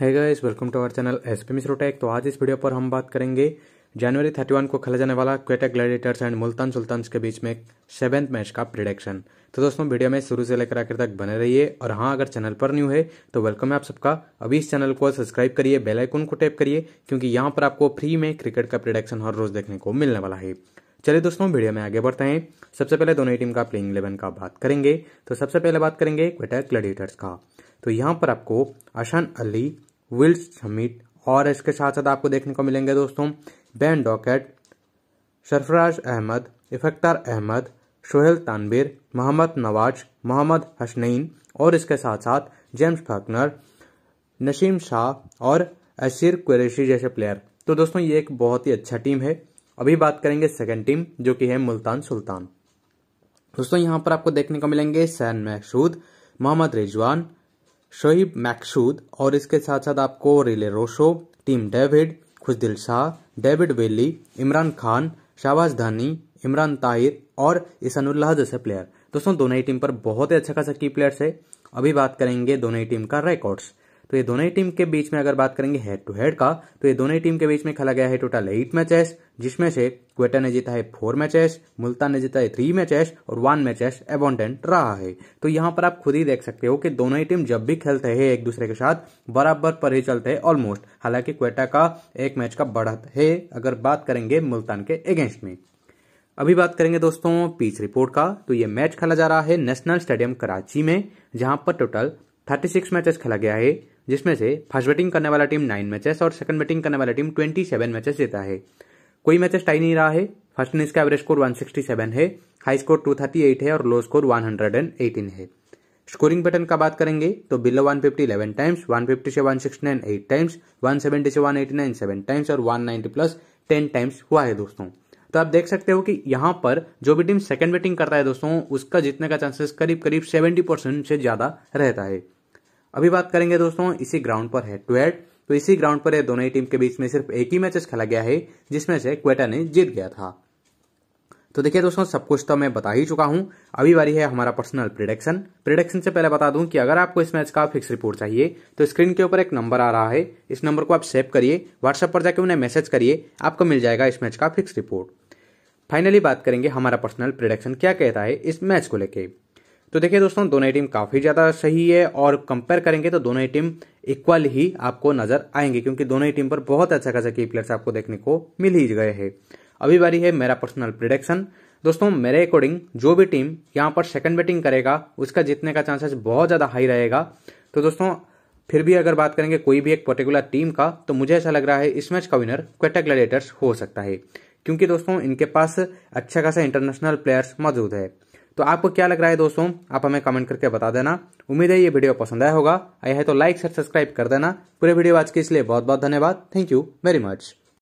है guys welcome to our channel S P Mishro tech तो आज इस वीडियो पर हम बात करेंगे जनवरी थर्टी वन को खेला जाने वाला क्वेटा ग्लैडिएटर्स एंड मुल्तान सुल्तान्स के बीच में सेवेंथ मैच का प्रिडिक्शन तो दोस्तों वीडियो में शुरू से लेकर आखिर तक बने रहिए और हाँ अगर चैनल पर न्यू है तो वेलकम है आप सबका अभी इस चैनल को सब्सक्राइब करिए बेल को टैप करिए क्योंकि यहाँ पर आपको फ्री में क्रिकेट का प्रिडक्शन हर रोज देखने को मिलने वाला है चलिए दोस्तों वीडियो में आगे बढ़ते हैं सबसे पहले दोनों ही टीम का प्लेइंग इलेवन का बात करेंगे तो सबसे पहले बात करेंगे क्वेटर क्लडिएटर्स का तो यहाँ पर आपको अशान अली विल्स समिट और इसके साथ साथ आपको देखने को मिलेंगे दोस्तों बैन डॉकेट सरफराज अहमद इफ्तार अहमद सोहेल तानबीर मोहम्मद नवाज मोहम्मद हसनैन और इसके साथ साथ जेम्स फकनर नशीम शाह और अशीर कुरैशी जैसे प्लेयर तो दोस्तों ये एक बहुत ही अच्छा टीम है अभी बात करेंगे सेकेंड टीम जो कि है मुल्तान सुल्तान दोस्तों यहाँ पर आपको देखने को मिलेंगे सैन महसूद मोहम्मद रिजवान शोहिब मैकसूद और इसके साथ साथ आपको Rilee Rossouw Tim David Khushdil Shah David Willey Imran Khan Shahbaz Dhani Imran Tahir और इसानुल्लाह जैसे प्लेयर दोस्तों दोनों ही टीम पर बहुत ही अच्छा खासा की प्लेयर्स है अभी बात करेंगे दोनों ही टीम का रिकॉर्ड्स तो ये दोनों ही टीम के बीच में अगर बात करेंगे हेड टू हेड का तो ये दोनों ही टीम के बीच में खेला गया है टोटल एट मैचेस जिसमें से क्वेटा ने जीता है फोर मैचेस मुल्तान ने जीता है थ्री मैचेस और वन मैचेस एबॉन्डेंट रहा है तो यहाँ पर आप खुद ही देख सकते हो कि दोनों ही टीम जब भी खेलते हैं एक दूसरे के साथ बराबर पर ही चलते हैं ऑलमोस्ट हालांकि क्वेटा का एक मैच का बढ़त है अगर बात करेंगे मुल्तान के अगेंस्ट में अभी बात करेंगे दोस्तों पीच रिपोर्ट का तो ये मैच खेला जा रहा है नेशनल स्टेडियम कराची में जहां पर टोटल 36 मैचेस खेला गया है जिसमें से फर्स्ट बैटिंग करने वाला टीम नाइन मैचेस और सेकंड बैटिंग करने वाला टीम ट्वेंटी सेवन मैचेस जीता है कोई मैचेस टाई नहीं रहा है फर्स्ट इनिंग्स का average score one sixty seven है high score two thirty eight है और low score one hundred and eighteen है स्कोरिंग पैटर्न का बात करेंगे तो below fifty eleven times one fifty से नाइन एट टाइम्स सेवेंटी से one eighty nine seven times और one ninety plus ten times हुआ है दोस्तों तो आप देख सकते हो कि यहाँ पर जो भी टीम सेकंड बैटिंग करता है दोस्तों उसका जीतने का चांसेस करीब करीब सेवेंटी परसेंट से ज़्यादा रहता है अभी बात करेंगे दोस्तों इसी ग्राउंड पर है ट्वेट तो इसी ग्राउंड पर दोनों ही टीम के बीच में सिर्फ एक ही मैचेस खेला गया है जिसमें से क्वेटा ने जीत गया था तो देखिए दोस्तों सब कुछ तो मैं बता ही चुका हूं अभी बारी है हमारा पर्सनल प्रिडक्शन प्रिडक्शन से पहले बता दूं कि अगर आपको इस मैच का फिक्स रिपोर्ट चाहिए तो स्क्रीन के ऊपर एक नंबर आ रहा है इस नंबर को आप सेव करिए व्हाट्सएप पर जाकर उन्हें मैसेज करिए आपको मिल जाएगा इस मैच का फिक्स रिपोर्ट फाइनली बात करेंगे हमारा पर्सनल प्रिडक्शन क्या कहता है इस मैच को लेकर तो देखिए दोस्तों दोनों टीम काफ़ी ज़्यादा सही है और कंपेयर करेंगे तो दोनों ही टीम इक्वल ही आपको नजर आएंगे क्योंकि दोनों ही टीम पर बहुत अच्छा खासा की प्लेयर्स आपको देखने को मिल ही गए हैं अभी बारी है मेरा पर्सनल प्रिडिक्शन दोस्तों मेरे अकॉर्डिंग जो भी टीम यहाँ पर सेकंड बैटिंग करेगा उसका जीतने का चांसेस बहुत ज़्यादा हाई रहेगा तो दोस्तों फिर भी अगर बात करेंगे कोई भी एक पर्टिकुलर टीम का तो मुझे ऐसा लग रहा है इस मैच का विनर क्वेटा ग्लैडिएटर्स हो सकता है क्योंकि दोस्तों इनके पास अच्छा खासा इंटरनेशनल प्लेयर्स मौजूद है तो आपको क्या लग रहा है दोस्तों आप हमें कमेंट करके बता देना उम्मीद है ये वीडियो पसंद आया होगा आया है तो लाइक शेयर सब्सक्राइब कर देना पूरे वीडियो आज के इसलिए बहुत बहुत धन्यवाद थैंक यू वेरी मच